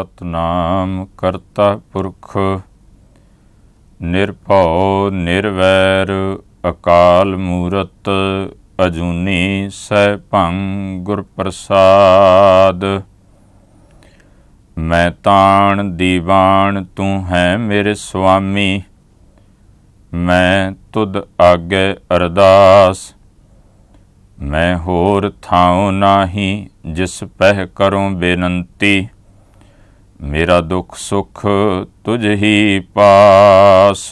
ਸਤਨਾਮ ਕਰਤਾ ਪੁਰਖ ਨਿਰਭਉ ਨਿਰਵੈਰ ਅਕਾਲ ਮੂਰਤ ਅਜੂਨੀ ਭੰਗ ਗੁਰ ਪ੍ਰਸਾਦ ਮੈਂ ਤਾਣ ਦੀਵਾਨ ਤੂੰ ਹੈ ਮੇਰੇ ਸੁਆਮੀ ਮੈਂ ਤੁਧ ਆਗੇ ਅਰਦਾਸ ਮੈਂ ਹੋਰ ਥਾਉ ਨਾਹੀ ਜਿਸ ਪਹਿ ਕਰੂੰ ਬੇਨੰਤੀ ਮੇਰਾ ਦੁੱਖ ਸੁਖ ਤੁਝ ਹੀ ਪਾਸ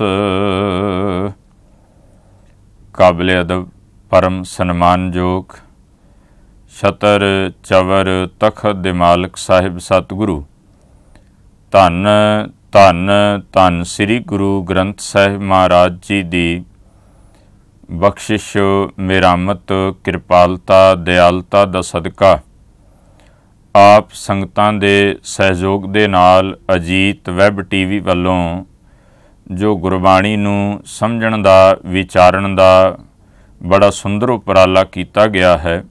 ਕਾਬਲੇ ਅਦਬ ਪਰਮ ਸਨਮਾਨਯੋਗ ਛਤਰ ਚਵਰ ਤਖਤ ਦੇ ਮਾਲਕ ਸਾਹਿਬ ਸਤਿਗੁਰੂ ਧੰਨ ਧੰਨ ਧੰਨ ਸ੍ਰੀ ਗੁਰੂ ਗ੍ਰੰਥ ਸਾਹਿਬ ਮਹਾਰਾਜ ਜੀ ਦੀ ਬਖਸ਼ਿਸ਼ ਮਤ ਕਿਰਪਾਲਤਾ ਦਿਆਲਤਾ ਦਾ ਸਦਕਾ ਆਪ ਸੰਗਤਾਂ ਦੇ ਸਹਿਯੋਗ ਦੇ ਨਾਲ ਅਜੀਤ ਵੈਬ ਟੀਵੀ ਵੱਲੋਂ ਜੋ ਗੁਰਬਾਣੀ ਨੂੰ ਸਮਝਣ ਦਾ ਵਿਚਾਰਨ ਦਾ ਬੜਾ ਸੁੰਦਰ ਉਪਰਾਲਾ ਕੀਤਾ ਗਿਆ ਹੈ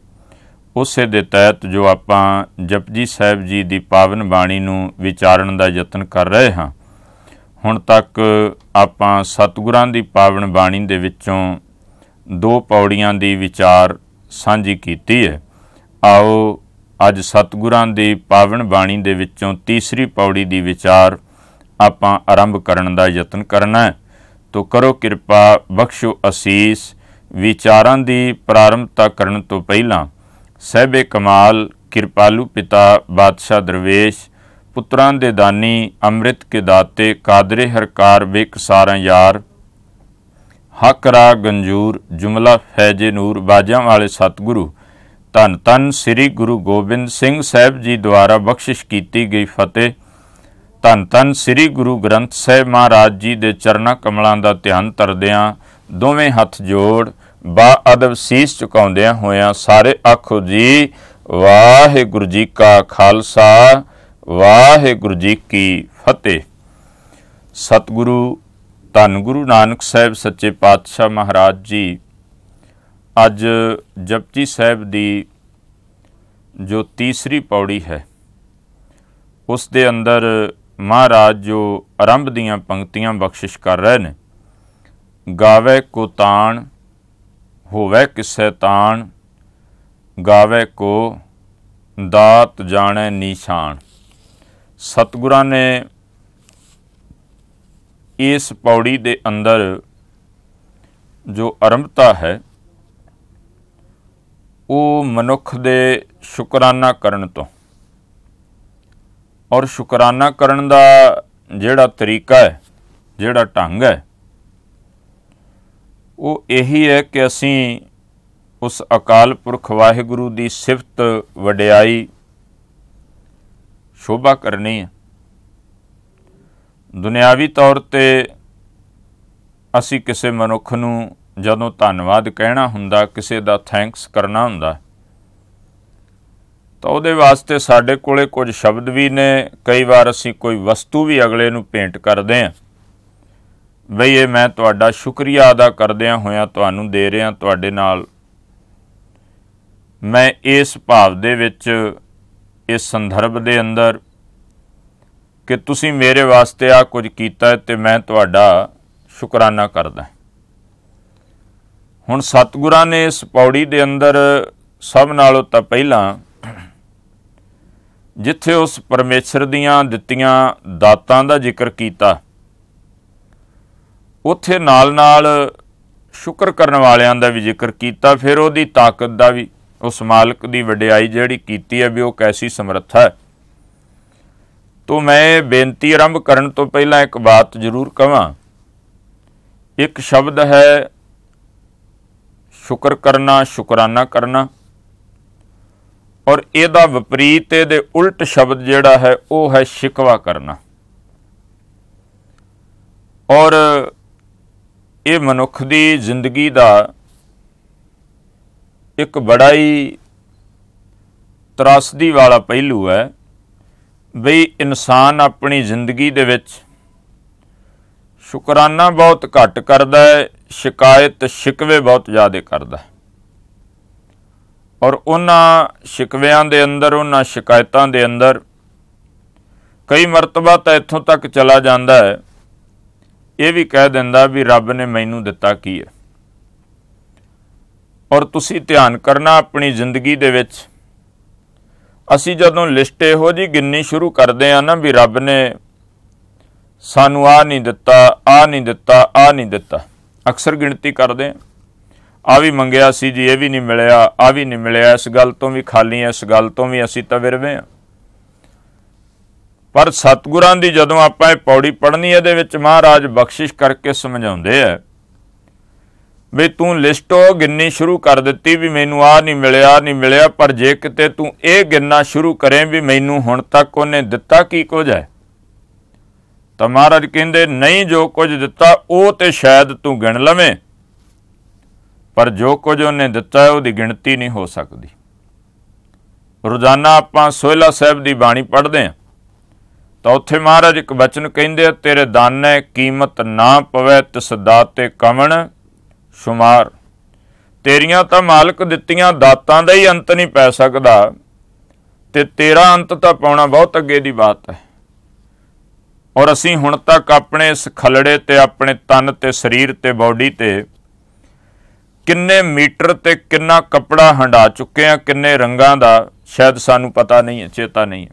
ਉਸੇ ਦੇ ਤਹਿਤ ਜੋ ਆਪਾਂ ਜਪਜੀ ਸਾਹਿਬ ਜੀ ਦੀ ਪਾਵਨ ਬਾਣੀ ਨੂੰ ਵਿਚਾਰਨ ਦਾ ਯਤਨ ਕਰ ਰਹੇ ਹਾਂ ਹੁਣ ਤੱਕ ਆਪਾਂ ਸਤਿਗੁਰਾਂ ਦੀ ਪਾਵਨ ਬਾਣੀ ਦੇ ਵਿੱਚੋਂ ਦੋ ਪੌੜੀਆਂ ਦੀ ਵਿਚਾਰ ਸਾਂਝੀ ਕੀਤੀ ਹੈ ਆਓ ਅੱਜ ਸਤਿਗੁਰਾਂ ਦੀ ਪਾਵਨ ਬਾਣੀ ਦੇ ਵਿੱਚੋਂ ਤੀਸਰੀ ਪੌੜੀ ਦੀ ਵਿਚਾਰ ਆਪਾਂ ਆਰੰਭ ਕਰਨ ਦਾ ਯਤਨ ਕਰਨਾ ਹੈ ਤੋ ਕਰੋ ਕਿਰਪਾ ਬਖਸ਼ੋ ਅਸੀਸ ਵਿਚਾਰਾਂ ਦੀ ਪ੍ਰਾਰੰਭਤਾ ਕਰਨ ਤੋਂ ਪਹਿਲਾਂ ਸਹਿਬੇ ਕਮਾਲ ਕਿਰਪਾਲੂ ਪਿਤਾ ਬਾਦਸ਼ਾਹ ਦਰਵੇਸ਼ ਪੁੱਤਰਾਂ ਦੇ ਦਾਨੀ ਅੰਮ੍ਰਿਤ ਕੇ ਦਾਤੇ ਕਾਦਰੇ ਹਰਕਾਰ ਸਾਰਾਂ ਯਾਰ ਹਕਰਾ ਗੰਜੂਰ ਜੁਮਲਾ ਫੈਜੇ ਨੂਰ ਬਾਜਾਂ ਵਾਲੇ ਸਤਿਗੁਰੂ ਧੰਨ ਧੰਨ ਸ੍ਰੀ ਗੁਰੂ ਗੋਬਿੰਦ ਸਿੰਘ ਸਾਹਿਬ ਜੀ ਦੁਆਰਾ ਬਖਸ਼ਿਸ਼ ਕੀਤੀ ਗਈ ਫਤਿਹ ਧੰਨ ਧੰਨ ਸ੍ਰੀ ਗੁਰੂ ਗ੍ਰੰਥ ਸਾਹਿਬ ਮਹਾਰਾਜ ਜੀ ਦੇ ਚਰਨਾਂ ਕਮਲਾਂ ਦਾ ਧਿਆਨ ਤਰਦਿਆਂ ਦੋਵੇਂ ਹੱਥ ਜੋੜ ਬਾ ਅਦਬ ਸੀਸ ਝੁਕਾਉਂਦਿਆਂ ਹੋਇਆਂ ਸਾਰੇ ਆਖੋ ਜੀ ਵਾਹਿਗੁਰੂ ਜੀ ਕਾ ਖਾਲਸਾ ਵਾਹਿਗੁਰੂ ਜੀ ਕੀ ਫਤਿਹ ਸਤਿਗੁਰੂ ਧੰਨ ਗੁਰੂ ਨਾਨਕ ਸਾਹਿਬ ਸੱਚੇ ਪਾਤਸ਼ਾਹ ਮਹਾਰਾਜ ਜੀ ਅੱਜ ਜਪਜੀ ਸਾਹਿਬ ਦੀ ਜੋ ਤੀਸਰੀ ਪੌੜੀ ਹੈ ਉਸ ਦੇ ਅੰਦਰ ਮਹਾਰਾਜ ਜੋ ਆਰੰਭ ਦੀਆਂ ਪੰਕਤੀਆਂ ਬਖਸ਼ਿਸ਼ ਕਰ ਰਹੇ ਨੇ ਗਾਵੇ ਕੋ ਤਾਣ ਹੋਵੇ ਕਿਸੈ ਤਾਣ ਗਾਵੇ ਕੋ ਦਾਤ ਜਾਣੈ ਨਿਸ਼ਾਨ ਸਤਿਗੁਰਾਂ ਨੇ ਇਸ ਪੌੜੀ ਦੇ ਅੰਦਰ ਜੋ ਆਰੰਭਤਾ ਹੈ ਉਹ ਮਨੁੱਖ ਦੇ ਸ਼ੁਕਰਾਨਾ ਕਰਨ ਤੋਂ ਔਰ ਸ਼ੁਕਰਾਨਾ ਕਰਨ ਦਾ ਜਿਹੜਾ ਤਰੀਕਾ ਹੈ ਜਿਹੜਾ ਢੰਗ ਹੈ ਉਹ ਇਹੀ ਹੈ ਕਿ ਅਸੀਂ ਉਸ ਅਕਾਲ ਪੁਰਖ ਵਾਹਿਗੁਰੂ ਦੀ ਸਿਫਤ ਵਡਿਆਈ ਸ਼ੋਭਾ ਕਰਨੀ ਹੈ ਦੁਨਿਆਵੀ ਤੌਰ ਤੇ ਅਸੀਂ ਕਿਸੇ ਮਨੁੱਖ ਨੂੰ ਜਦੋਂ ਧੰਨਵਾਦ ਕਹਿਣਾ ਹੁੰਦਾ ਕਿਸੇ ਦਾ ਥੈਂਕਸ ਕਰਨਾ ਹੁੰਦਾ ਤਾਂ ਉਹਦੇ ਵਾਸਤੇ ਸਾਡੇ ਕੋਲੇ ਕੁਝ ਸ਼ਬਦ ਵੀ ਨੇ ਕਈ ਵਾਰ ਅਸੀਂ ਕੋਈ ਵਸਤੂ ਵੀ ਅਗਲੇ ਨੂੰ ਪੇਂਟ ਕਰਦੇ ਆਂ ਬਈ ਇਹ ਮੈਂ ਤੁਹਾਡਾ ਸ਼ੁਕਰੀਆ ਅਦਾ ਕਰਦਿਆਂ ਹੋਇਆਂ ਤੁਹਾਨੂੰ ਦੇ ਰਿਹਾ ਤੁਹਾਡੇ ਨਾਲ ਮੈਂ ਇਸ ਭਾਵ ਦੇ ਵਿੱਚ ਇਸ ਸੰਦਰਭ ਦੇ ਅੰਦਰ ਕਿ ਤੁਸੀਂ ਮੇਰੇ ਵਾਸਤੇ ਆ ਕੁਝ ਕੀਤਾ ਤੇ ਮੈਂ ਤੁਹਾਡਾ ਸ਼ੁਕਰਾਨਾ ਕਰਦਾ ਹੁਣ ਸਤਗੁਰਾਂ ਨੇ ਇਸ ਪੌੜੀ ਦੇ ਅੰਦਰ ਸਭ ਨਾਲੋਂ ਤਾਂ ਪਹਿਲਾਂ ਜਿੱਥੇ ਉਸ ਪਰਮੇਸ਼ਰ ਦੀਆਂ ਦਿੱਤੀਆਂ ਦਾਤਾਂ ਦਾ ਜ਼ਿਕਰ ਕੀਤਾ ਉੱਥੇ ਨਾਲ-ਨਾਲ ਸ਼ੁਕਰ ਕਰਨ ਵਾਲਿਆਂ ਦਾ ਵੀ ਜ਼ਿਕਰ ਕੀਤਾ ਫਿਰ ਉਹਦੀ ਤਾਕਤ ਦਾ ਵੀ ਉਸ ਮਾਲਕ ਦੀ ਵਡਿਆਈ ਜਿਹੜੀ ਕੀਤੀ ਹੈ ਵੀ ਉਹ ਕੈਸੀ ਸਮਰੱਥਾ ਹੈ ਤੋਂ ਮੈਂ ਬੇਨਤੀ ਆਰੰਭ ਕਰਨ ਤੋਂ ਪਹਿਲਾਂ ਇੱਕ ਬਾਤ ਜ਼ਰੂਰ ਕਹਾਂ ਇੱਕ ਸ਼ਬਦ ਹੈ ਸ਼ੁਕਰ ਕਰਨਾ ਸ਼ੁਕਰਾਨਾ ਕਰਨਾ ਔਰ ਇਹਦਾ ਵਿਪਰੀਤ ਇਹਦੇ ਉਲਟ ਸ਼ਬਦ ਜਿਹੜਾ ਹੈ ਉਹ ਹੈ ਸ਼ਿਕਵਾ ਕਰਨਾ ਔਰ ਇਹ ਮਨੁੱਖ ਦੀ ਜ਼ਿੰਦਗੀ ਦਾ ਇੱਕ ਬੜਾ ਹੀ ਤਰਾਸਦੀ ਵਾਲਾ ਪਹਿਲੂ ਹੈ ਵੀ ਇਨਸਾਨ ਆਪਣੀ ਜ਼ਿੰਦਗੀ ਦੇ ਵਿੱਚ ਸ਼ੁਕਰਾਨਾ ਬਹੁਤ ਘੱਟ ਕਰਦਾ ਹੈ ਸ਼ਿਕਾਇਤ ਸ਼ਿਕਵੇ ਬਹੁਤ ਜ਼ਿਆਦਾ ਕਰਦਾ ਹੈ ਔਰ ਉਹਨਾਂ ਸ਼ਿਕਵਿਆਂ ਦੇ ਅੰਦਰ ਉਹਨਾਂ ਸ਼ਿਕਾਇਤਾਂ ਦੇ ਅੰਦਰ ਕਈ ਮਰਤਬਾ ਤਾਂ ਇੱਥੋਂ ਤੱਕ ਚਲਾ ਜਾਂਦਾ ਹੈ ਇਹ ਵੀ ਕਹਿ ਦਿੰਦਾ ਵੀ ਰੱਬ ਨੇ ਮੈਨੂੰ ਦਿੱਤਾ ਕੀ ਹੈ ਔਰ ਤੁਸੀਂ ਧਿਆਨ ਕਰਨਾ ਆਪਣੀ ਜ਼ਿੰਦਗੀ ਦੇ ਵਿੱਚ ਅਸੀਂ ਜਦੋਂ ਲਿਸਟ ਇਹੋ ਜੀ ਗਿਣਨੀ ਸ਼ੁਰੂ ਕਰਦੇ ਆ ਨਾ ਵੀ ਰੱਬ ਨੇ ਸਾਨੂੰ ਆ ਨਹੀਂ ਦਿੱਤਾ ਆ ਨਹੀਂ ਦਿੱਤਾ ਆ ਨਹੀਂ ਦਿੱਤਾ ਅਕਸਰ ਗਿਣਤੀ ਕਰਦੇ ਆ ਵੀ ਮੰਗਿਆ ਸੀ ਜੀ ਇਹ ਵੀ ਨਹੀਂ ਮਿਲਿਆ ਆ ਵੀ ਨਹੀਂ ਮਿਲਿਆ ਇਸ ਗੱਲ ਤੋਂ ਵੀ ਖਾਲੀ ਐ ਇਸ ਗੱਲ ਤੋਂ ਵੀ ਅਸੀਂ ਤਾਂ ਵਿਰਵੇ ਆ ਪਰ ਸਤਗੁਰਾਂ ਦੀ ਜਦੋਂ ਆਪਾਂ ਇਹ ਪੌੜੀ ਪੜ੍ਹਨੀ ਇਹਦੇ ਵਿੱਚ ਮਹਾਰਾਜ ਬਖਸ਼ਿਸ਼ ਕਰਕੇ ਸਮਝਾਉਂਦੇ ਆ ਵੀ ਤੂੰ ਲਿਸਟੋ ਗਿਣਨੀ ਸ਼ੁਰੂ ਕਰ ਦਿੱਤੀ ਵੀ ਮੈਨੂੰ ਆ ਨਹੀਂ ਮਿਲਿਆ ਨਹੀਂ ਮਿਲਿਆ ਪਰ ਜੇ ਕਿਤੇ ਤੂੰ ਇਹ ਗਿੰਨਾ ਸ਼ੁਰੂ ਕਰੇ ਵੀ ਮੈਨੂੰ ਹੁਣ ਤੱਕ ਉਹਨੇ ਦਿੱਤਾ ਕੀ ਕੁਝ ਹੈ ਤਾਂ ਮਹਾਰਾਜ ਕਹਿੰਦੇ ਨਹੀਂ ਜੋ ਕੁਝ ਦਿੱਤਾ ਉਹ ਤੇ ਸ਼ਾਇਦ ਤੂੰ ਗਿਣ ਲਵੇਂ ਪਰ ਜੋ ਕੁਝ ਉਹਨੇ ਦਿੱਤਾ ਉਹਦੀ ਗਿਣਤੀ ਨਹੀਂ ਹੋ ਸਕਦੀ ਰੋਜ਼ਾਨਾ ਆਪਾਂ ਸੋਹਿਲਾ ਸਾਹਿਬ ਦੀ ਬਾਣੀ ਪੜ੍ਹਦੇ ਆਂ ਤਾਂ ਉੱਥੇ ਮਹਾਰਾਜ ਇੱਕ ਬਚਨ ਕਹਿੰਦੇ ਆ ਤੇਰੇ ਦਾਨੇ ਕੀਮਤ ਨਾ ਪਵੇ ਤਿਸ ਦਾਤੇ ਕਮਣ ਸ਼ੁਮਾਰ ਤੇਰੀਆਂ ਤਾਂ ਮਾਲਕ ਦਿੱਤੀਆਂ ਦਾਤਾਂ ਦਾ ਹੀ ਅੰਤ ਨਹੀਂ ਪੈ ਸਕਦਾ ਤੇ ਤੇਰਾ ਅੰਤ ਤਾਂ ਪਾਉਣਾ ਬਹੁਤ ਅੱਗੇ ਦੀ ਬਾਤ ਹੈ ਔਰ ਅਸੀਂ ਹੁਣ ਤੱਕ ਆਪਣੇ ਇਸ ਖਲੜੇ ਤੇ ਆਪਣੇ ਤਨ ਤੇ ਸਰੀਰ ਤੇ ਬਾਡੀ ਤੇ ਕਿੰਨੇ ਮੀਟਰ ਤੇ ਕਿੰਨਾ ਕਪੜਾ ਹੰਡਾ ਚੁੱਕੇ ਆ ਕਿੰਨੇ ਰੰਗਾਂ ਦਾ ਸ਼ਾਇਦ ਸਾਨੂੰ ਪਤਾ ਨਹੀਂ ਹੈ ਚੇਤਾ ਨਹੀਂ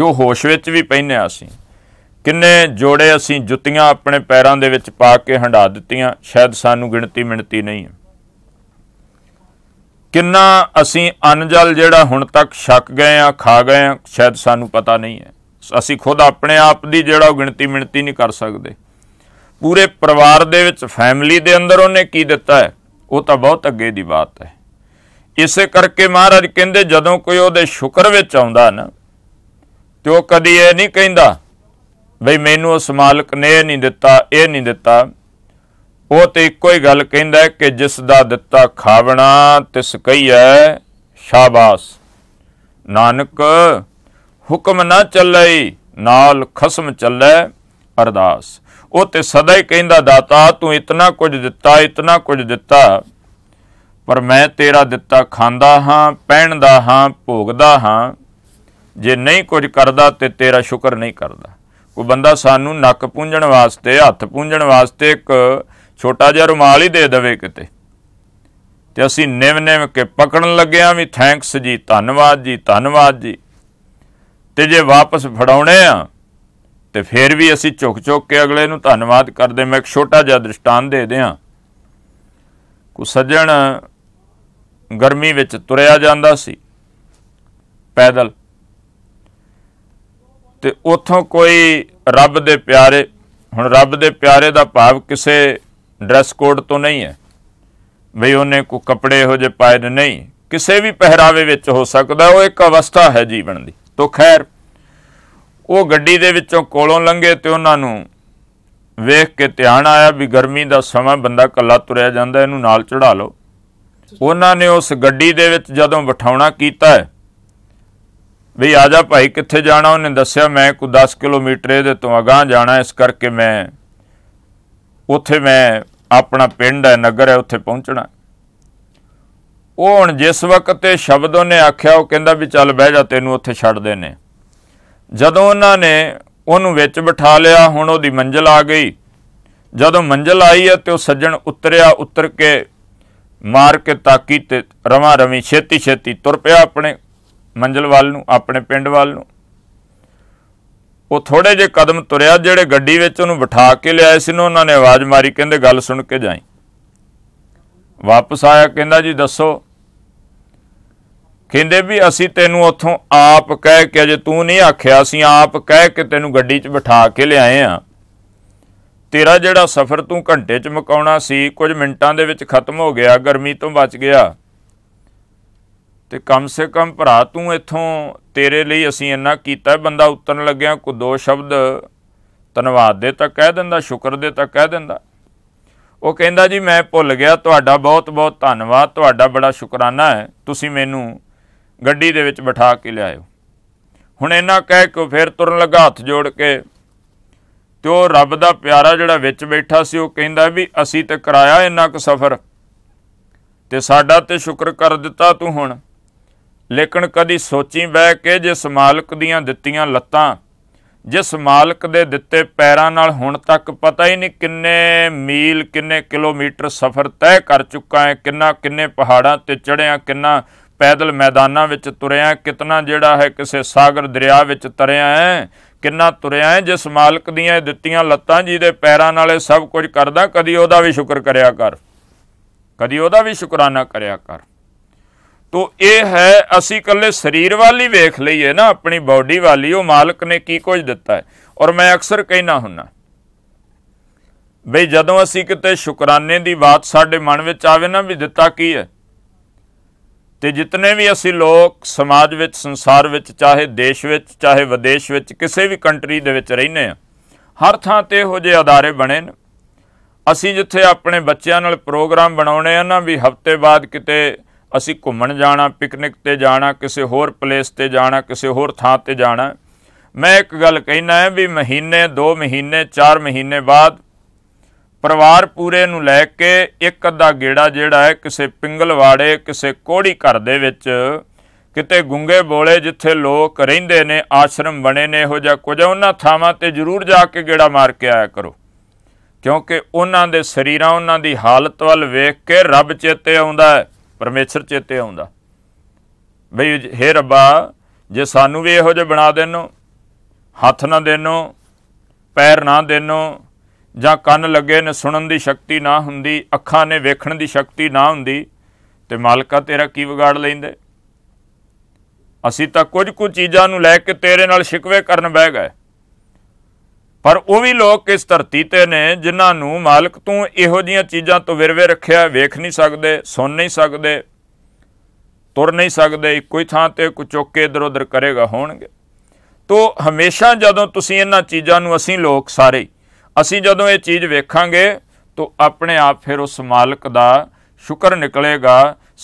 ਜੋ ਹੋਸ਼ ਵਿੱਚ ਵੀ ਪਹਿਨੇ ਅਸੀਂ ਕਿੰਨੇ ਜੋੜੇ ਅਸੀਂ ਜੁੱਤੀਆਂ ਆਪਣੇ ਪੈਰਾਂ ਦੇ ਵਿੱਚ ਪਾ ਕੇ ਹੰਡਾ ਦਿੱਤੀਆਂ ਸ਼ਾਇਦ ਸਾਨੂੰ ਗਿਣਤੀ ਮਿਣਤੀ ਨਹੀਂ ਹੈ ਕਿੰਨਾ ਅਸੀਂ ਅਨਜਲ ਜਿਹੜਾ ਹੁਣ ਤੱਕ ਛੱਕ ਗਏ ਆ ਖਾ ਗਏ ਆ ਸ਼ਾਇਦ ਸਾਨੂੰ ਪਤਾ ਨਹੀਂ ਹੈ ਅਸੀਂ ਖੁਦ ਆਪਣੇ ਆਪ ਦੀ ਜਿਹੜਾ ਗਿਣਤੀ ਮਿਣਤੀ ਨਹੀਂ ਕਰ ਸਕਦੇ ਪੂਰੇ ਪਰਿਵਾਰ ਦੇ ਵਿੱਚ ਫੈਮਿਲੀ ਦੇ ਅੰਦਰ ਉਹਨੇ ਕੀ ਦਿੱਤਾ ਹੈ ਉਹ ਤਾਂ ਬਹੁਤ ਅੱਗੇ ਦੀ ਬਾਤ ਹੈ ਇਸੇ ਕਰਕੇ ਮਹਾਰਾਜ ਕਹਿੰਦੇ ਜਦੋਂ ਕੋਈ ਉਹਦੇ ਸ਼ੁਕਰ ਵਿੱਚ ਆਉਂਦਾ ਨਾ ਤੇ ਉਹ ਕਦੀ ਇਹ ਨਹੀਂ ਕਹਿੰਦਾ ਬਈ ਮੈਨੂੰ ਉਸ ਮਾਲਕ ਨੇ ਇਹ ਨਹੀਂ ਦਿੱਤਾ ਇਹ ਨਹੀਂ ਦਿੱਤਾ ਉਹ ਤੇ ਇੱਕੋ ਹੀ ਗੱਲ ਕਹਿੰਦਾ ਕਿ ਜਿਸ ਦਾ ਦਿੱਤਾ ਖਾਵਣਾ ਤਿਸ ਕਹੀਐ ਸ਼ਾਬਾਸ਼ ਨਾਨਕ ਹੁਕਮ ਨਾ ਚੱਲਈ ਨਾਲ ਖਸਮ ਚੱਲੈ ਅਰਦਾਸ ਉਹ ਤੇ ਸਦਾ ਹੀ ਕਹਿੰਦਾ ਦਾਤਾ ਤੂੰ ਇਤਨਾ ਕੁਝ ਦਿੱਤਾ ਇਤਨਾ ਕੁਝ ਦਿੱਤਾ ਪਰ ਮੈਂ ਤੇਰਾ ਦਿੱਤਾ ਖਾਂਦਾ ਹਾਂ ਪਹਿਨਦਾ ਹਾਂ ਭੋਗਦਾ ਹਾਂ ਜੇ ਨਹੀਂ ਕੁਝ ਕਰਦਾ ਤੇ ਤੇਰਾ ਸ਼ੁਕਰ ਨਹੀਂ ਕਰਦਾ ਕੋਈ ਬੰਦਾ ਸਾਨੂੰ ਨੱਕ ਪੂੰਝਣ ਵਾਸਤੇ ਹੱਥ ਪੂੰਝਣ ਵਾਸਤੇ ਇੱਕ ਛੋਟਾ ਜਿਹਾ ਰੁਮਾਲ ਹੀ ਦੇ ਦੇਵੇ ਕਿਤੇ ਤੇ ਅਸੀਂ ਨਿਵ ਨਿਵ ਕੇ ਪਕੜਨ ਲੱਗਿਆਂ ਵੀ ਥੈਂਕਸ ਜੀ ਧੰਨਵਾਦ ਜੀ ਧੰਨਵਾਦ ਜੀ ਤੇ ਜੇ ਵਾਪਸ ਫੜਾਉਣੇ ਆ ਤੇ ਫਿਰ ਵੀ ਅਸੀਂ ਝੁਕ ਝੁਕ ਕੇ ਅਗਲੇ ਨੂੰ ਧੰਨਵਾਦ ਕਰਦੇ ਮੈਂ ਇੱਕ ਛੋਟਾ ਜਿਹਾ ਦ੍ਰਿਸ਼ਟਾਂਤ ਦੇ ਦਿਆਂ ਕੋ ਸੱਜਣ ਗਰਮੀ ਵਿੱਚ ਤੁਰਿਆ ਜਾਂਦਾ ਸੀ ਪੈਦਲ ਤੇ ਉਥੋਂ ਕੋਈ ਰੱਬ ਦੇ ਪਿਆਰੇ ਹੁਣ ਰੱਬ ਦੇ ਪਿਆਰੇ ਦਾ ਭਾਵ ਕਿਸੇ ਡਰੈਸ ਕੋਡ ਤੋਂ ਨਹੀਂ ਹੈ ਵੀ ਉਹਨੇ ਕੋ ਕੱਪੜੇ ਹੋ ਜੇ ਪਾਏ ਨਹੀਂ ਕਿਸੇ ਵੀ ਪਹਿਰਾਵੇ ਵਿੱਚ ਹੋ ਸਕਦਾ ਉਹ ਇੱਕ ਅਵਸਥਾ ਹੈ ਜੀਵਨ ਦੀ ਤੋ ਖੈਰ ਉਹ ਗੱਡੀ ਦੇ ਵਿੱਚੋਂ ਕੋਲੋਂ ਲੰਘੇ ਤੇ ਉਹਨਾਂ ਨੂੰ ਵੇਖ ਕੇ ਧਿਆਨ ਆਇਆ ਵੀ ਗਰਮੀ ਦਾ ਸਮਾਂ ਬੰਦਾ ਕੱਲਾ ਤੁਰਿਆ ਜਾਂਦਾ ਇਹਨੂੰ ਨਾਲ ਚੜਾ ਲਓ ਉਹਨਾਂ ਨੇ ਉਸ ਗੱਡੀ ਦੇ ਵਿੱਚ ਜਦੋਂ ਬਿਠਾਉਣਾ ਕੀਤਾ ਵੀ ਆਜਾ ਭਾਈ ਕਿੱਥੇ ਜਾਣਾ ਉਹਨੇ ਦੱਸਿਆ ਮੈਂ ਕੁ 10 ਕਿਲੋਮੀਟਰ ਇਹਦੇ ਤੋਂ ਅਗਾਹ ਜਾਣਾ ਇਸ ਕਰਕੇ ਮੈਂ ਉੱਥੇ ਮੈਂ ਆਪਣਾ ਪਿੰਡ ਹੈ ਨਗਰ ਹੈ ਉੱਥੇ ਪਹੁੰਚਣਾ ਉਹ ਹੁਣ ਜਿਸ ਵਕਤ ਤੇ ਸ਼ਬਦ ਉਹਨੇ ਆਖਿਆ ਉਹ ਕਹਿੰਦਾ ਵੀ ਚੱਲ ਬਹਿ ਜਾ ਤੈਨੂੰ ਉੱਥੇ ਛੱਡਦੇ ਨੇ ਜਦੋਂ ਉਹਨਾਂ ਨੇ ਉਹਨੂੰ ਵਿੱਚ ਬਿਠਾ ਲਿਆ ਹੁਣ ਉਹਦੀ ਮੰਜ਼ਲ ਆ ਗਈ ਜਦੋਂ ਮੰਜ਼ਲ ਆਈ ਹੈ ਤੇ ਉਹ ਸੱਜਣ ਉਤਰਿਆ ਉਤਰ ਕੇ ਮਾਰ ਕੇ ਤਾਕੀ ਤੇ ਰਵਾ ਰਵੀ ਛੇਤੀ ਛੇਤੀ ਤੁਰ ਪਿਆ ਆਪਣੇ ਮੰਜ਼ਲ ਵੱਲ ਨੂੰ ਆਪਣੇ ਪਿੰਡ ਵੱਲ ਨੂੰ ਉਹ ਥੋੜੇ ਜੇ ਕਦਮ ਤੁਰਿਆ ਜਿਹੜੇ ਗੱਡੀ ਵਿੱਚ ਉਹਨੂੰ ਬਿਠਾ ਕੇ ਲਿਆਏ ਸੀ ਉਹਨਾਂ ਨੇ ਆਵਾਜ਼ ਮਾਰੀ ਕਹਿੰਦੇ ਗੱਲ ਸੁਣ ਕੇ ਜਾਈ ਵਾਪਸ ਆਇਆ ਕਹਿੰਦਾ ਜੀ ਦੱਸੋ ਕਹਿੰਦੇ ਵੀ ਅਸੀਂ ਤੈਨੂੰ ਉੱਥੋਂ ਆਪ ਕਹਿ ਕੇ ਜੇ ਤੂੰ ਨਹੀਂ ਆਖਿਆ ਅਸੀਂ ਆਪ ਕਹਿ ਕੇ ਤੈਨੂੰ ਗੱਡੀ 'ਚ ਬਿਠਾ ਕੇ ਲਿਆਏ ਆ ਤੇਰਾ ਜਿਹੜਾ ਸਫ਼ਰ ਤੂੰ ਘੰਟੇ 'ਚ ਮਕਾਉਣਾ ਸੀ ਕੁਝ ਮਿੰਟਾਂ ਦੇ ਵਿੱਚ ਖਤਮ ਹੋ ਗਿਆ ਗਰਮੀ ਤੋਂ ਬਚ ਗਿਆ ਤੇ ਕਮ ਸੇ ਕਮ ਭਰਾ ਤੂੰ ਇੱਥੋਂ ਤੇਰੇ ਲਈ ਅਸੀਂ ਇੰਨਾ ਕੀਤਾ ਬੰਦਾ ਉਤਰਨ ਲੱਗਿਆ ਕੋ ਦੋ ਸ਼ਬਦ ਧੰਨਵਾਦ ਦੇ ਤਾਂ ਕਹਿ ਦਿੰਦਾ ਸ਼ੁਕਰ ਦੇ ਤਾਂ ਕਹਿ ਦਿੰਦਾ ਉਹ ਕਹਿੰਦਾ ਜੀ ਮੈਂ ਭੁੱਲ ਗਿਆ ਤੁਹਾਡਾ ਬਹੁਤ ਬਹੁਤ ਧੰਨਵਾਦ ਤੁਹਾਡਾ ਬੜਾ ਸ਼ੁਕਰਾਨਾ ਹੈ ਤੁਸੀਂ ਮੈਨੂੰ ਗੱਡੀ ਦੇ ਵਿੱਚ ਬਿਠਾ ਕੇ ਲਿਆਇਓ ਹੁਣ ਇਹਨਾਂ ਕਹਿ ਕੇ ਫਿਰ ਤੁਰਨ ਲੱਗਾ ਹੱਥ ਜੋੜ ਕੇ ਤੇ ਉਹ ਰੱਬ ਦਾ ਪਿਆਰਾ ਜਿਹੜਾ ਵਿੱਚ ਬੈਠਾ ਸੀ ਉਹ ਕਹਿੰਦਾ ਵੀ ਅਸੀਂ ਤੇ ਕਰਾਇਆ ਇੰਨਾ ਕੁ ਸਫ਼ਰ ਤੇ ਸਾਡਾ ਤੇ ਸ਼ੁਕਰ ਕਰ ਦਿੱਤਾ ਤੂੰ ਹੁਣ ਲੇਕਿਨ ਕਦੀ ਸੋਚੀ ਬਹਿ ਕੇ ਜਿਸ ਮਾਲਕ ਦੀਆਂ ਦਿੱਤੀਆਂ ਲੱਤਾਂ ਜਿਸ ਮਾਲਕ ਦੇ ਦਿੱਤੇ ਪੈਰਾਂ ਨਾਲ ਹੁਣ ਤੱਕ ਪਤਾ ਹੀ ਨਹੀਂ ਕਿੰਨੇ ਮੀਲ ਕਿੰਨੇ ਕਿਲੋਮੀਟਰ ਸਫ਼ਰ ਤੈਅ ਕਰ ਚੁੱਕਾ ਹੈ ਕਿੰਨਾ ਕਿੰਨੇ ਪਹਾੜਾਂ ਤੇ ਚੜਿਆ ਕਿੰਨਾ ਪੈਦਲ ਮੈਦਾਨਾਂ ਵਿੱਚ ਤੁਰਿਆ ਕਿਤਨਾ ਜਿਹੜਾ ਹੈ ਕਿਸੇ ਸਾਗਰ ਦਰਿਆ ਵਿੱਚ ਤਰਿਆ ਹੈ ਕਿੰਨਾ ਤੁਰਿਆ ਹੈ ਜਿਸ ਮਾਲਕ ਦੀਆਂ ਦਿੱਤੀਆਂ ਲੱਤਾਂ ਜਿਹਦੇ ਪੈਰਾਂ ਨਾਲੇ ਸਭ ਕੁਝ ਕਰਦਾ ਕਦੀ ਉਹਦਾ ਵੀ ਸ਼ੁਕਰ ਕਰਿਆ ਕਰ ਕਦੀ ਉਹਦਾ ਵੀ ਸ਼ੁਕਰਾਨਾ ਕਰਿਆ ਕਰ ਤੋ ਇਹ ਹੈ ਅਸੀਂ ਇਕੱਲੇ ਸਰੀਰ ਵਾਲੀ ਵੇਖ ਲਈਏ ਨਾ ਆਪਣੀ ਬਾਡੀ ਵਾਲੀ ਉਹ ਮਾਲਕ ਨੇ ਕੀ ਕੁਝ ਦਿੱਤਾ ਹੈ ਔਰ ਮੈਂ ਅਕਸਰ ਕਹਿਣਾ ਹੁੰਨਾ ਬਈ ਜਦੋਂ ਅਸੀਂ ਕਿਤੇ ਸ਼ੁਕਰਾਨੇ ਦੀ ਬਾਤ ਸਾਡੇ ਮਨ ਵਿੱਚ ਆਵੇ ਨਾ ਵੀ ਦਿੱਤਾ ਕੀ ਹੈ ਤੇ ਜਿਤਨੇ ਵੀ ਅਸੀਂ ਲੋਕ ਸਮਾਜ ਵਿੱਚ ਸੰਸਾਰ ਵਿੱਚ ਚਾਹੇ ਦੇਸ਼ ਵਿੱਚ ਚਾਹੇ ਵਿਦੇਸ਼ ਵਿੱਚ ਕਿਸੇ ਵੀ ਕੰਟਰੀ ਦੇ ਵਿੱਚ ਰਹਿੰਦੇ ਆ ਹਰ ਥਾਂ ਤੇ ਇਹੋ ਜਿਹੇ ਅਦਾਰੇ ਬਣੇ ਨੇ ਅਸੀਂ ਜਿੱਥੇ ਆਪਣੇ ਬੱਚਿਆਂ ਨਾਲ ਪ੍ਰੋਗਰਾਮ ਬਣਾਉਣੇ ਆ ਨਾ ਵੀ ਹਫਤੇ ਬਾਅਦ ਕਿਤੇ ਅਸੀਂ ਘੁੰਮਣ ਜਾਣਾ ਪਿਕਨਿਕ ਤੇ ਜਾਣਾ ਕਿਸੇ ਹੋਰ ਪਲੇਸ ਤੇ ਜਾਣਾ ਕਿਸੇ ਹੋਰ ਥਾਂ ਤੇ ਜਾਣਾ ਮੈਂ ਇੱਕ ਗੱਲ ਕਹਿਣਾ ਹੈ ਵੀ ਮਹੀਨੇ 2 ਮਹੀਨੇ 4 ਮਹੀਨੇ ਬਾਅਦ ਪਰਿਵਾਰ ਪੂਰੇ ਨੂੰ ਲੈ ਕੇ ਇੱਕ ਅੱਧਾ ਗੇੜਾ ਜਿਹੜਾ ਹੈ ਕਿਸੇ ਪਿੰਗਲਵਾੜੇ ਕਿਸੇ ਕੋੜੀ ਘਰ ਦੇ ਵਿੱਚ ਕਿਤੇ ਗੁੰਗੇ ਬੋਲੇ ਜਿੱਥੇ ਲੋਕ ਰਹਿੰਦੇ ਨੇ ਆਸ਼ਰਮ ਬਣੇ ਨੇ ਇਹੋ ਜਿਹਾ ਕੁਝ ਉਹਨਾਂ ਥਾਵਾਂ ਤੇ ਜ਼ਰੂਰ ਜਾ ਕੇ ਗੇੜਾ ਮਾਰ ਕੇ ਆਇਆ ਕਰੋ ਕਿਉਂਕਿ ਉਹਨਾਂ ਦੇ ਸਰੀਰਾਂ ਉਹਨਾਂ ਦੀ ਹਾਲਤ ਵੱਲ ਵੇਖ ਕੇ ਰੱਬ ਚੇਤੇ ਆਉਂਦਾ ਹੈ ਪਰਮੇਸ਼ਰ ਚੇਤੇ ਆਉਂਦਾ ਬਈ ਹੇ ਰੱਬਾ ਜੇ ਸਾਨੂੰ ਵੀ ਇਹੋ ਜਿਹਾ ਬਣਾ ਦੇਨੋ ਹੱਥ ਨਾ ਦੇਨੋ ਪੈਰ ਨਾ ਦੇਨੋ ਜਾਂ ਕੰਨ ਲੱਗੇ ਨੇ ਸੁਣਨ ਦੀ ਸ਼ਕਤੀ ਨਾ ਹੁੰਦੀ ਅੱਖਾਂ ਨੇ ਵੇਖਣ ਦੀ ਸ਼ਕਤੀ ਨਾ ਹੁੰਦੀ ਤੇ ਮਾਲਕਾ ਤੇਰਾ ਕੀ ਵਿਗਾੜ ਲੈਂਦੇ ਅਸੀਂ ਤਾਂ ਕੁਝ ਕੁ ਚੀਜ਼ਾਂ ਨੂੰ ਲੈ ਕੇ ਤੇਰੇ ਨਾਲ ਸ਼ਿਕਵੇ ਕਰਨ ਬਹਿ ਗਏ ਪਰ ਉਹ ਵੀ ਲੋਕ ਇਸ ਧਰਤੀ ਤੇ ਨੇ ਜਿਨ੍ਹਾਂ ਨੂੰ ਮਾਲਕ ਤੋਂ ਇਹੋ ਜੀਆਂ ਚੀਜ਼ਾਂ ਤੋਂ ਵਿਰਵੇ ਰੱਖਿਆ ਵੇਖ ਨਹੀਂ ਸਕਦੇ ਸੁਣ ਨਹੀਂ ਸਕਦੇ ਤੁਰ ਨਹੀਂ ਸਕਦੇ ਕੋਈ ਥਾਂ ਤੇ ਕੋ ਚੁੱਕ ਕੇ ਇਧਰ ਉਧਰ ਕਰੇਗਾ ਹੋਣਗੇ ਤੋ ਹਮੇਸ਼ਾ ਜਦੋਂ ਤੁਸੀਂ ਇਹਨਾਂ ਚੀਜ਼ਾਂ ਨੂੰ ਅਸੀਂ ਲੋਕ ਸਾਰੇ ਅਸੀਂ ਜਦੋਂ ਇਹ ਚੀਜ਼ ਵੇਖਾਂਗੇ ਤਾਂ ਆਪਣੇ ਆਪ ਫਿਰ ਉਸ ਮਾਲਕ ਦਾ ਸ਼ੁਕਰ ਨਿਕਲੇਗਾ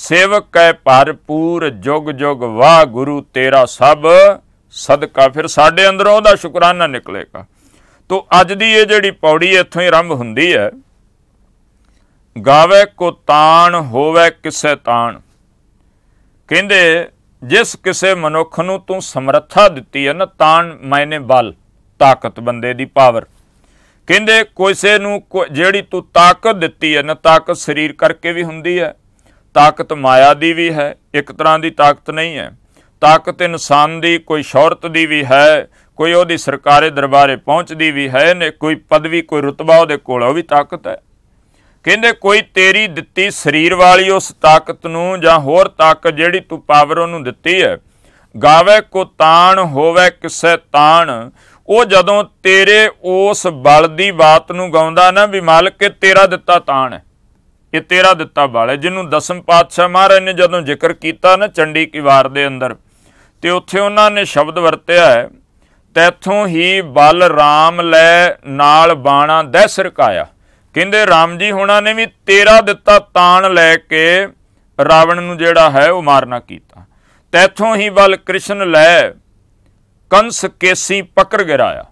ਸੇਵਕ ਕੈ ਭਰਪੂਰ ਜੁਗ ਜੁਗ ਵਾਹ ਗੁਰੂ ਤੇਰਾ ਸਭ ਸਦਕਾ ਫਿਰ ਸਾਡੇ ਅੰਦਰੋਂ ਉਹਦਾ ਸ਼ੁਕਰਾਨਾ ਨਿਕਲੇਗਾ ਤੋਂ ਅੱਜ ਦੀ ਇਹ ਜਿਹੜੀ ਪੌੜੀ ਇੱਥੋਂ ਹੀ ਆਰੰਭ ਹੁੰਦੀ ਹੈ ਗਾਵੇ ਕੋ ਤਾਣ ਹੋਵੇ ਕਿਸੇ ਤਾਣ ਕਹਿੰਦੇ ਜਿਸ ਕਿਸੇ ਮਨੁੱਖ ਨੂੰ ਤੂੰ ਸਮਰੱਥਾ ਦਿੱਤੀ ਹੈ ਨਾ ਤਾਣ ਮੈਨੇ ਬਲ ਤਾਕਤ ਬੰਦੇ ਦੀ ਪਾਵਰ ਕਹਿੰਦੇ ਕੋਈਸੇ ਨੂੰ ਜਿਹੜੀ ਤੂੰ ਤਾਕਤ ਦਿੱਤੀ ਹੈ ਨਾ ਤਾਕਤ ਸਰੀਰ ਕਰਕੇ ਵੀ ਹੁੰਦੀ ਹੈ ਤਾਕਤ ਮਾਇਆ ਦੀ ਵੀ ਹੈ ਇੱਕ ਤਰ੍ਹਾਂ ਦੀ ਤਾਕਤ ਨਹੀਂ ਹੈ ਤਾਕਤ ਇਨਸਾਨ ਦੀ ਕੋਈ ਸ਼ੌਹਰਤ ਦੀ ਵੀ ਹੈ ਕੋਈ ਉਹਦੀ ਸਰਕਾਰੇ ਦਰਬਾਰੇ ਪਹੁੰਚਦੀ ਵੀ ਹੈ ਨੇ ਕੋਈ ਪਦਵੀ ਕੋਈ ਰਤਬਾ ਉਹਦੇ ਕੋਲ ਉਹ ਵੀ ਤਾਕਤ ਹੈ ਕਹਿੰਦੇ ਕੋਈ ਤੇਰੀ ਦਿੱਤੀ ਸਰੀਰ ਵਾਲੀ ਉਸ ਤਾਕਤ ਨੂੰ ਜਾਂ ਹੋਰ ਤਾਕਤ ਜਿਹੜੀ ਤੂੰ ਪਾਵਰ ਉਹਨੂੰ ਦਿੱਤੀ ਹੈ ਗਾਵੇ ਕੋ ਤਾਣ ਹੋਵੇ ਕਿਸੇ ਤਾਣ ਉਹ ਜਦੋਂ ਤੇਰੇ ਉਸ ਬਲ ਦੀ ਬਾਤ ਨੂੰ ਗਾਉਂਦਾ ਨਾ ਵੀ ਮਾਲਕ ਇਹ ਤੇਰਾ ਦਿੱਤਾ ਤਾਣ ਹੈ ਇਹ ਤੇਰਾ ਦਿੱਤਾ ਬਲ ਹੈ ਜਿਹਨੂੰ ਦਸਮ ਪਾਤਸ਼ਾਹ ਮਹਾਰਾਜ ਨੇ ਜਦੋਂ ਜ਼ਿਕਰ ਕੀਤਾ ਨਾ ਚੰਡੀ ਕੀ ਵਾਰ ਦੇ ਅੰਦਰ ਤੇ ਉੱਥੇ ਉਹਨਾਂ ਨੇ ਸ਼ਬਦ ਵਰਤਿਆ ਹੈ ਤੈਥੋਂ ਹੀ ਬਲ RAM ਲੈ ਨਾਲ ਬਾਣਾ ਦਹਿ ਸਰਕਾਇਆ ਕਹਿੰਦੇ RAM ਜੀ ਹੁਣਾਂ ਨੇ ਵੀ ਤੇਰਾ ਦਿੱਤਾ ਤਾਣ ਲੈ ਕੇ ਰਾਵਣ ਨੂੰ ਜਿਹੜਾ ਹੈ ਉਹ ਮਾਰਨਾ ਕੀਤਾ ਤੈਥੋਂ ਹੀ ਬਲ ਕ੍ਰਿਸ਼ਨ ਲੈ ਕੰਸ ਕੇਸੀ ਪਕੜ ਗਿਰਾਇਆ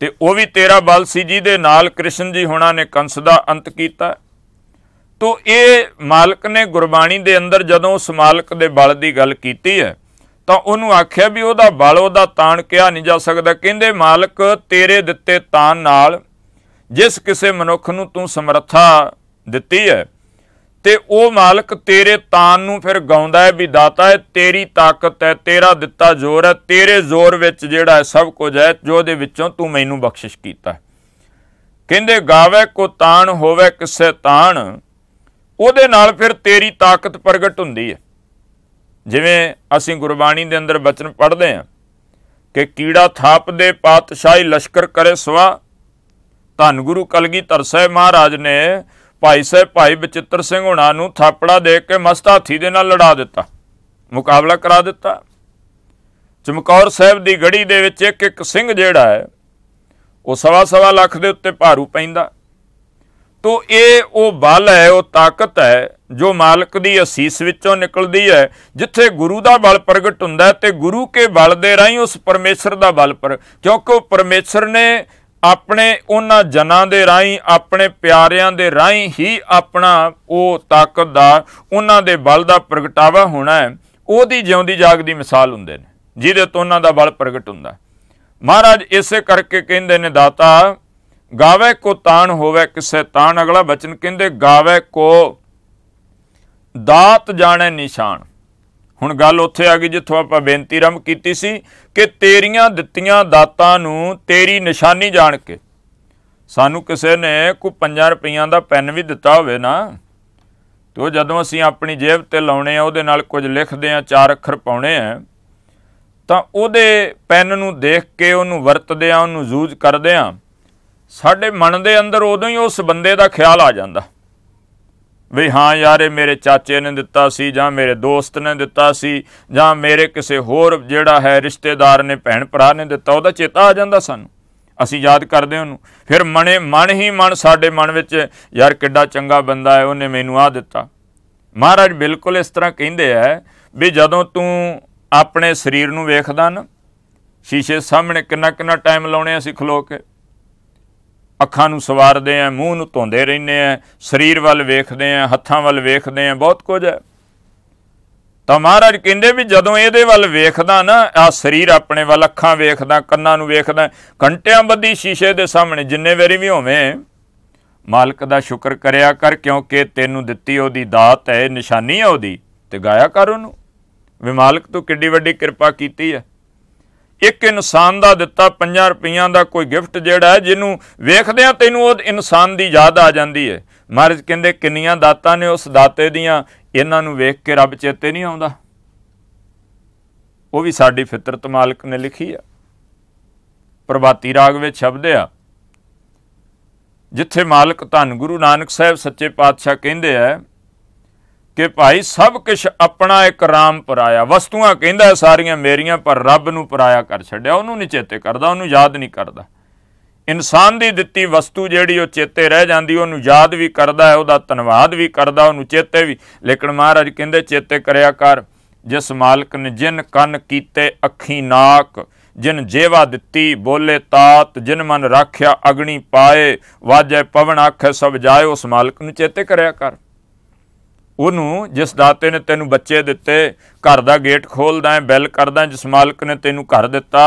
ਤੇ ਉਹ ਵੀ ਤੇਰਾ ਬਲ ਸੀ ਜਿਹਦੇ ਨਾਲ ਕ੍ਰਿਸ਼ਨ ਜੀ ਹੋਣਾ ਨੇ ਕੰਸ ਦਾ ਅੰਤ ਕੀਤਾ ਤੋਂ ਇਹ ਮਾਲਕ ਨੇ ਗੁਰਬਾਣੀ ਦੇ ਅੰਦਰ ਜਦੋਂ ਉਸ ਮਾਲਕ ਦੇ ਬਲ ਦੀ ਗੱਲ ਕੀਤੀ ਹੈ ਤਾਂ ਉਹਨੂੰ ਆਖਿਆ ਵੀ ਉਹਦਾ ਬਲ ਉਹਦਾ ਤਾਣ ਕਿਹਾ ਨਹੀਂ ਜਾ ਸਕਦਾ ਕਹਿੰਦੇ ਮਾਲਕ ਤੇਰੇ ਦਿੱਤੇ ਤਾਣ ਨਾਲ ਜਿਸ ਕਿਸੇ ਮਨੁੱਖ ਨੂੰ ਤੂੰ ਸਮਰੱਥਾ ਦਿੱਤੀ ਹੈ ਤੇ ਉਹ ਮਾਲਕ ਤੇਰੇ ਤਾਨ ਨੂੰ ਫਿਰ ਗਾਉਂਦਾ ਹੈ ਵੀ ਦਾਤਾ ਹੈ ਤੇਰੀ ਤਾਕਤ ਹੈ ਤੇਰਾ ਦਿੱਤਾ ਜ਼ੋਰ ਹੈ ਤੇਰੇ ਜ਼ੋਰ ਵਿੱਚ ਜਿਹੜਾ ਹੈ ਸਭ ਕੁਝ ਹੈ ਜੋ ਦੇ ਵਿੱਚੋਂ ਤੂੰ ਮੈਨੂੰ ਬਖਸ਼ਿਸ਼ ਕੀਤਾ ਕਹਿੰਦੇ ਗਾਵੇ ਕੋ ਤਾਨ ਹੋਵੇ ਕਿਸੇ ਤਾਨ ਉਹਦੇ ਨਾਲ ਫਿਰ ਤੇਰੀ ਤਾਕਤ ਪ੍ਰਗਟ ਹੁੰਦੀ ਹੈ ਜਿਵੇਂ ਅਸੀਂ ਗੁਰਬਾਣੀ ਦੇ ਅੰਦਰ ਬਚਨ ਪੜ੍ਹਦੇ ਹਾਂ ਕਿ ਕੀੜਾ ਥਾਪ ਦੇ ਪਾਤਸ਼ਾਹੀ ਲਸ਼ਕਰ ਕਰੇ ਸਵਾ ਧੰਨ ਗੁਰੂ ਕਲਗੀਧਰ ਮਹਾਰਾਜ ਨੇ ਭਾਈ ਸਾਹਿਬ ਭਾਈ ਬਚਿੱਤਰ ਸਿੰਘ ਹੁਣਾ ਨੂੰ ਥਾਪੜਾ ਦੇ ਕੇ ਮਸਤ ਹਾਥੀ ਦੇ ਨਾਲ ਲੜਾ ਦਿੱਤਾ ਮੁਕਾਬਲਾ ਕਰਾ ਦਿੱਤਾ ਚਮਕੌਰ ਸਾਹਿਬ ਦੀ ਗੜੀ ਦੇ ਵਿੱਚ ਇੱਕ ਇੱਕ ਸਿੰਘ ਜਿਹੜਾ ਹੈ ਉਹ ਸਵਾ ਸਵਾ ਲੱਖ ਦੇ ਉੱਤੇ ਭਾਰੂ ਪੈਂਦਾ ਤੋ ਇਹ ਉਹ ਬਲ ਹੈ ਉਹ ਤਾਕਤ ਹੈ ਜੋ ਮਾਲਕ ਦੀ ਅਸੀਸ ਵਿੱਚੋਂ ਨਿਕਲਦੀ ਹੈ ਜਿੱਥੇ ਗੁਰੂ ਦਾ ਬਲ ਪ੍ਰਗਟ ਹੁੰਦਾ ਤੇ ਗੁਰੂ ਕੇ ਬਲ ਦੇ ਰਾਹੀਂ ਉਸ ਪਰਮੇਸ਼ਰ ਦਾ ਬਲ ਪਰ ਕਿਉਂਕਿ ਉਹ ਪਰਮੇਸ਼ਰ ਨੇ ਆਪਣੇ ਉਹਨਾਂ ਜਨਾਂ ਦੇ ਰਾਹੀਂ ਆਪਣੇ ਪਿਆਰਿਆਂ ਦੇ ਰਾਹੀਂ ਹੀ ਆਪਣਾ ਉਹ ਤਾਕਤ ਦਾ ਉਹਨਾਂ ਦੇ ਬਲ ਦਾ ਪ੍ਰਗਟਾਵਾ ਹੋਣਾ ਹੈ ਉਹਦੀ ਜਿਉਂਦੀ ਜਾਗਦੀ ਮਿਸਾਲ ਹੁੰਦੇ ਨੇ ਜਿਹਦੇ ਤੋਂ ਉਹਨਾਂ ਦਾ ਬਲ ਪ੍ਰਗਟ ਹੁੰਦਾ ਮਹਾਰਾਜ ਇਸੇ ਕਰਕੇ ਕਹਿੰਦੇ ਨੇ ਦਾਤਾ ਗਾਵੇ ਕੋ ਤਾਣ ਹੋਵੇ ਕਿਸੇ ਤਾਣ ਅਗਲਾ ਬਚਨ ਕਹਿੰਦੇ ਗਾਵੇ ਕੋ ਦਾਤ ਜਾਣੇ ਨਿਸ਼ਾਨ ਹੁਣ ਗੱਲ ਉੱਥੇ ਆ ਗਈ ਜਿੱਥੋਂ ਆਪਾਂ ਬੇਨਤੀ ਰਮ ਕੀਤੀ ਸੀ ਕਿ ਤੇਰੀਆਂ ਦਿੱਤੀਆਂ ਦਾਤਾਂ ਨੂੰ ਤੇਰੀ ਨਿਸ਼ਾਨੀ ਜਾਣ ਕੇ ਸਾਨੂੰ ਕਿਸੇ ਨੇ ਕੋਈ 5 ਰੁਪਈਆਂ ਦਾ ਪੈਨ ਵੀ ਦਿੱਤਾ ਹੋਵੇ ਨਾ ਤੇ ਉਹ ਜਦੋਂ ਅਸੀਂ ਆਪਣੀ ਜੇਬ ਤੇ ਲਾਉਣੇ ਆ ਉਹਦੇ ਨਾਲ ਕੁਝ ਲਿਖਦੇ ਆ ਚਾਰ ਅੱਖਰ ਪਾਉਣੇ ਆ ਤਾਂ ਉਹਦੇ ਪੈਨ ਨੂੰ ਦੇਖ ਕੇ ਉਹਨੂੰ ਵਰਤਦੇ ਆ ਉਹਨੂੰ ਯੂਜ਼ ਕਰਦੇ ਆ ਸਾਡੇ ਮਨ ਦੇ ਅੰਦਰ ਉਦੋਂ ਹੀ ਉਸ ਬੰਦੇ ਦਾ ਖਿਆਲ ਆ ਜਾਂਦਾ ਵੀ ਹਾਂ ਯਾਰ ਇਹ ਮੇਰੇ ਚਾਚੇ ਨੇ ਦਿੱਤਾ ਸੀ ਜਾਂ ਮੇਰੇ ਦੋਸਤ ਨੇ ਦਿੱਤਾ ਸੀ ਜਾਂ ਮੇਰੇ ਕਿਸੇ ਹੋਰ ਜਿਹੜਾ ਹੈ ਰਿਸ਼ਤੇਦਾਰ ਨੇ ਭੈਣ ਭਰਾ ਨੇ ਦਿੱਤਾ ਉਹਦਾ ਚੇਤਾ ਆ ਜਾਂਦਾ ਸਾਨੂੰ ਅਸੀਂ ਯਾਦ ਕਰਦੇ ਉਹਨੂੰ ਫਿਰ ਮਨੇ ਮਨ ਹੀ ਮਨ ਸਾਡੇ ਮਨ ਵਿੱਚ ਯਾਰ ਕਿੱਡਾ ਚੰਗਾ ਬੰਦਾ ਹੈ ਉਹਨੇ ਮੈਨੂੰ ਆ ਦਿੱਤਾ ਮਹਾਰਾਜ ਬਿਲਕੁਲ ਇਸ ਤਰ੍ਹਾਂ ਕਹਿੰਦੇ ਆ ਵੀ ਜਦੋਂ ਤੂੰ ਆਪਣੇ ਸਰੀਰ ਨੂੰ ਵੇਖਦਾ ਨਾ ਸ਼ੀਸ਼ੇ ਸਾਹਮਣੇ ਕਿੰਨਾ ਕਿੰਨਾ ਟਾਈਮ ਲਾਉਣੇ ਅਸੀਂ ਖਲੋ ਕੇ ਅੱਖਾਂ ਨੂੰ ਸਵਾਰਦੇ ਆ ਮੂੰਹ ਨੂੰ ਧੋਂਦੇ ਰਹਿੰਦੇ ਆ ਸਰੀਰ ਵੱਲ ਵੇਖਦੇ ਆ ਹੱਥਾਂ ਵੱਲ ਵੇਖਦੇ ਆ ਬਹੁਤ ਕੁਝ ਹੈ ਤਾਂ ਮਹਾਰਾਜ ਕਹਿੰਦੇ ਵੀ ਜਦੋਂ ਇਹਦੇ ਵੱਲ ਵੇਖਦਾ ਨਾ ਆ ਸਰੀਰ ਆਪਣੇ ਵੱਲ ਅੱਖਾਂ ਵੇਖਦਾ ਕੰਨਾਂ ਨੂੰ ਵੇਖਦਾ ਘੰਟਿਆਂ ਬੱਧੀ ਸ਼ੀਸ਼ੇ ਦੇ ਸਾਹਮਣੇ ਜਿੰਨੇ ਵੇਰੀ ਵੀ ਹੋਵੇਂ ਮਾਲਕ ਦਾ ਸ਼ੁਕਰ ਕਰਿਆ ਕਰ ਕਿਉਂਕਿ ਤੈਨੂੰ ਦਿੱਤੀ ਉਹਦੀ ਦਾਤ ਹੈ ਨਿਸ਼ਾਨੀ ਹੈ ਉਹਦੀ ਤੇ ਗਾਇਆ ਕਰ ਉਹਨੂੰ ਵੀ ਮਾਲਕ ਤੂੰ ਕਿੱਡੀ ਵੱਡੀ ਕਿਰਪਾ ਕੀਤੀ ਹੈ ਇੱਕ ਇਨਸਾਨ ਦਾ ਦਿੱਤਾ 5 ਰੁਪਈਆਂ ਦਾ ਕੋਈ ਗਿਫਟ ਜਿਹੜਾ ਹੈ ਜਿਹਨੂੰ ਵੇਖਦਿਆਂ ਤੈਨੂੰ ਉਹ ਇਨਸਾਨ ਦੀ ਯਾਦ ਆ ਜਾਂਦੀ ਹੈ ਮਹਾਰਾਜ ਕਹਿੰਦੇ ਕਿੰਨੀਆਂ ਦਾਤਾਂ ਨੇ ਉਸ ਦਾਤੇ ਦੀਆਂ ਇਹਨਾਂ ਨੂੰ ਵੇਖ ਕੇ ਰੱਬ ਚੇਤੇ ਨਹੀਂ ਆਉਂਦਾ ਉਹ ਵੀ ਸਾਡੀ ਫਿਤਰਤ ਮਾਲਕ ਨੇ ਲਿਖੀ ਆ ਪ੍ਰਭਾਤੀ ਰਾਗ ਵਿੱਚ ਸ਼ਬਦ ਆ ਜਿੱਥੇ ਮਾਲਕ ਧੰਨ ਗੁਰੂ ਨਾਨਕ ਸਾਹਿਬ ਸੱਚੇ ਪਾਤਸ਼ਾਹ ਕਹਿੰਦੇ ਆ ਕਿ ਭਾਈ ਸਭ ਕੁਝ ਆਪਣਾ ਇੱਕ ਰਾਮ ਪਰਾਇਆ ਵਸਤੂਆਂ ਕਹਿੰਦਾ ਸਾਰੀਆਂ ਮੇਰੀਆਂ ਪਰ ਰੱਬ ਨੂੰ ਪਰਾਇਆ ਕਰ ਛੱਡਿਆ ਉਹਨੂੰ ਨਹੀਂ ਚੇਤੇ ਕਰਦਾ ਉਹਨੂੰ ਯਾਦ ਨਹੀਂ ਕਰਦਾ ਇਨਸਾਨ ਦੀ ਦਿੱਤੀ ਵਸਤੂ ਜਿਹੜੀ ਉਹ ਚੇਤੇ ਰਹਿ ਜਾਂਦੀ ਉਹਨੂੰ ਯਾਦ ਵੀ ਕਰਦਾ ਹੈ ਉਹਦਾ ਧੰਨਵਾਦ ਵੀ ਕਰਦਾ ਉਹਨੂੰ ਚੇਤੇ ਵੀ ਲੇਕਿਨ ਮਹਾਰਾਜ ਕਹਿੰਦੇ ਚੇਤੇ ਕਰਿਆ ਕਰ ਜਿਸ ਮਾਲਕ ਨੇ ਜਿਨ ਕੰਨ ਕੀਤੇ ਅੱਖੀ ਨਾਕ ਜਿਨ ਜੇਵਾ ਦਿੱਤੀ ਬੋਲੇ ਤਾਤ ਜਿਨ ਮਨ ਰੱਖਿਆ ਅਗਣੀ ਪਾਏ ਵਾਜੈ ਪਵਨ ਆਖੇ ਸਭ ਜਾਏ ਉਸ ਮਾਲਕ ਨੂੰ ਚੇਤੇ ਕਰਿਆ ਕਰ ਉਹਨੂੰ ਜਿਸ ਦਾਤੇ ਨੇ ਤੈਨੂੰ ਬੱਚੇ ਦਿੱਤੇ ਘਰ ਦਾ ਗੇਟ ਖੋਲਦਾ ਹੈ ਬੈਲ ਕਰਦਾ ਜਿਸ ਮਾਲਕ ਨੇ ਤੈਨੂੰ ਘਰ ਦਿੱਤਾ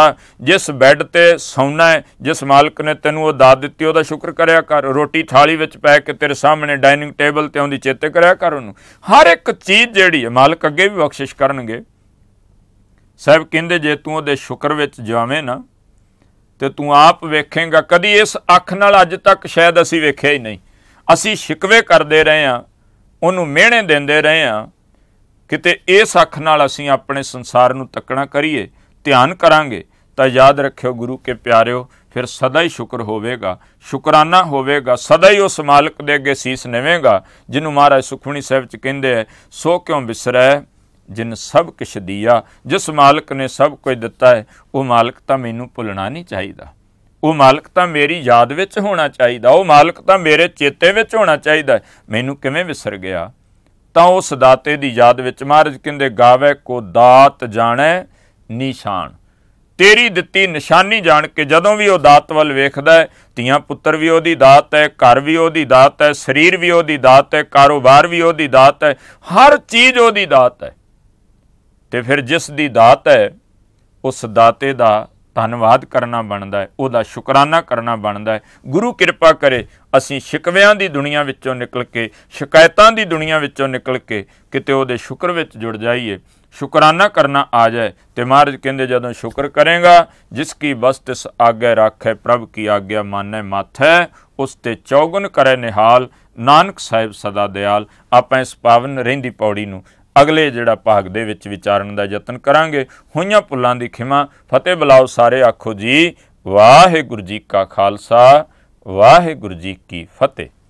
ਜਿਸ ਬੈੱਡ ਤੇ ਸੌਣਾ ਹੈ ਜਿਸ ਮਾਲਕ ਨੇ ਤੈਨੂੰ ਉਹ ਦਾਤ ਦਿੱਤੀ ਉਹਦਾ ਸ਼ੁਕਰ ਕਰਿਆ ਕਰ ਰੋਟੀ ਥਾਲੀ ਵਿੱਚ ਪੈ ਕੇ ਤੇਰੇ ਸਾਹਮਣੇ ਡਾਈਨਿੰਗ ਟੇਬਲ ਤੇ ਆਉਂਦੀ ਚੇਤੇ ਕਰਿਆ ਕਰ ਉਹਨੂੰ ਹਰ ਇੱਕ ਚੀਜ਼ ਜਿਹੜੀ ਹੈ ਮਾਲਕ ਅੱਗੇ ਵੀ ਬਖਸ਼ਿਸ਼ ਕਰਨਗੇ ਸਾਬ ਕਹਿੰਦੇ ਜੇ ਤੂੰ ਉਹਦੇ ਸ਼ੁਕਰ ਵਿੱਚ ਜਾਵੇਂ ਨਾ ਤੇ ਤੂੰ ਆਪ ਵੇਖੇਂਗਾ ਕਦੀ ਇਸ ਅੱਖ ਨਾਲ ਅੱਜ ਤੱਕ ਸ਼ਾਇਦ ਅਸੀਂ ਵੇਖਿਆ ਹੀ ਨਹੀਂ ਅਸੀਂ ਸ਼ਿਕਵੇ ਕਰਦੇ ਰਹੇ ਆ ਉਹਨੂੰ ਮਿਹਣੇ ਦਿੰਦੇ ਰਹੇ ਆ ਕਿਤੇ ਇਸ ਅੱਖ ਨਾਲ ਅਸੀਂ ਆਪਣੇ ਸੰਸਾਰ ਨੂੰ ਤੱਕਣਾ ਕਰੀਏ ਧਿਆਨ ਕਰਾਂਗੇ ਤਾਂ ਯਾਦ ਰੱਖਿਓ ਗੁਰੂ ਕੇ ਪਿਆਰਿਓ ਫਿਰ ਸਦਾ ਹੀ ਸ਼ੁਕਰ ਹੋਵੇਗਾ ਸ਼ੁਕਰਾਨਾ ਹੋਵੇਗਾ ਸਦਾ ਹੀ ਉਸ ਮਾਲਕ ਦੇ ਅੱਗੇ ਸੀਸ ਨਵੇਂਗਾ ਜਿਹਨੂੰ ਮਹਾਰਾਜ ਸੁਖਮਣੀ ਸਾਹਿਬ ਚ ਕਹਿੰਦੇ ਐ ਸੋ ਕਿਉਂ ਵਿਸਰੈ ਜਿਨ ਸਭ ਕੁਛ ਦਿਆ ਜਿਸ ਮਾਲਕ ਨੇ ਸਭ ਕੁਝ ਦਿੱਤਾ ਹੈ ਉਹ ਮਾਲਕ ਤਾਂ ਮੈਨੂੰ ਭੁੱਲਣਾ ਨਹੀਂ ਚਾਹੀਦਾ ਉਹ ਮਾਲਕ ਤਾਂ ਮੇਰੀ ਯਾਦ ਵਿੱਚ ਹੋਣਾ ਚਾਹੀਦਾ ਉਹ ਮਾਲਕ ਤਾਂ ਮੇਰੇ ਚੇਤੇ ਵਿੱਚ ਹੋਣਾ ਚਾਹੀਦਾ ਮੈਨੂੰ ਕਿਵੇਂ ਵਿਸਰ ਗਿਆ ਤਾਂ ਉਸ ਦਾਤੇ ਦੀ ਯਾਦ ਵਿੱਚ ਮਹਾਰਜ ਕਹਿੰਦੇ ਗਾਵੇ ਕੋ ਦਾਤ ਜਾਣੈ ਨਿਸ਼ਾਨ ਤੇਰੀ ਦਿੱਤੀ ਨਿਸ਼ਾਨੀ ਜਾਣ ਕੇ ਜਦੋਂ ਵੀ ਉਹ ਦਾਤ ਵੱਲ ਵੇਖਦਾ ਹੈ ਧੀਆਂ ਪੁੱਤਰ ਵੀ ਉਹਦੀ ਦਾਤ ਹੈ ਘਰ ਵੀ ਉਹਦੀ ਦਾਤ ਹੈ ਸਰੀਰ ਵੀ ਉਹਦੀ ਦਾਤ ਹੈ ਕਾਰੋਬਾਰ ਵੀ ਉਹਦੀ ਦਾਤ ਹੈ ਹਰ ਚੀਜ਼ ਉਹਦੀ ਦਾਤ ਹੈ ਤੇ ਫਿਰ ਜਿਸ ਦੀ ਦਾਤ ਹੈ ਉਸ ਦਾਤੇ ਦਾ ਧੰਨਵਾਦ ਕਰਨਾ ਬਣਦਾ ਹੈ ਉਹਦਾ ਸ਼ੁਕਰਾਨਾ ਕਰਨਾ ਬਣਦਾ ਹੈ ਗੁਰੂ ਕਿਰਪਾ ਕਰੇ ਅਸੀਂ ਸ਼ਿਕਵਿਆਂ ਦੀ ਦੁਨੀਆ ਵਿੱਚੋਂ ਨਿਕਲ ਕੇ ਸ਼ਿਕਾਇਤਾਂ ਦੀ ਦੁਨੀਆ ਵਿੱਚੋਂ ਨਿਕਲ ਕੇ ਕਿਤੇ ਉਹਦੇ ਸ਼ੁਕਰ ਵਿੱਚ ਜੁੜ ਜਾਈਏ ਸ਼ੁਕਰਾਨਾ ਕਰਨਾ ਆ ਜਾਏ ਤੇ ਮਹਾਰਜ ਕਹਿੰਦੇ ਜਦੋਂ ਸ਼ੁਕਰ ਕਰੇਗਾ ਜਿਸ ਕੀ ਬਸ ਇਸ ਆਗੇ ਰੱਖੇ ਪ੍ਰਭ ਕੀ ਆਗਿਆ ਮਾਨੈ ਮਾਥੈ ਉਸ ਤੇ ਚੌਗੁਣ ਕਰੇ ਨਿਹਾਲ ਨਾਨਕ ਸਾਹਿਬ ਸਦਾ ਦਿਆਲ ਆਪਾਂ ਇਸ ਪਾਵਨ ਰਹਿੰਦੀ ਪੌੜੀ ਨੂੰ ਅਗਲੇ ਜਿਹੜਾ ਭਾਗ ਦੇ ਵਿੱਚ ਵਿਚਾਰਨ ਦਾ ਯਤਨ ਕਰਾਂਗੇ ਹੋਈਆਂ ਪੁੱਲਾਂ ਦੀ ਖਿਮਾ ਫਤਿਹ ਬਲਾਓ ਸਾਰੇ ਆਖੋ ਜੀ ਵਾਹਿਗੁਰੂ ਜੀ ਕਾ ਖਾਲਸਾ ਵਾਹਿਗੁਰੂ ਜੀ ਕੀ ਫਤਿਹ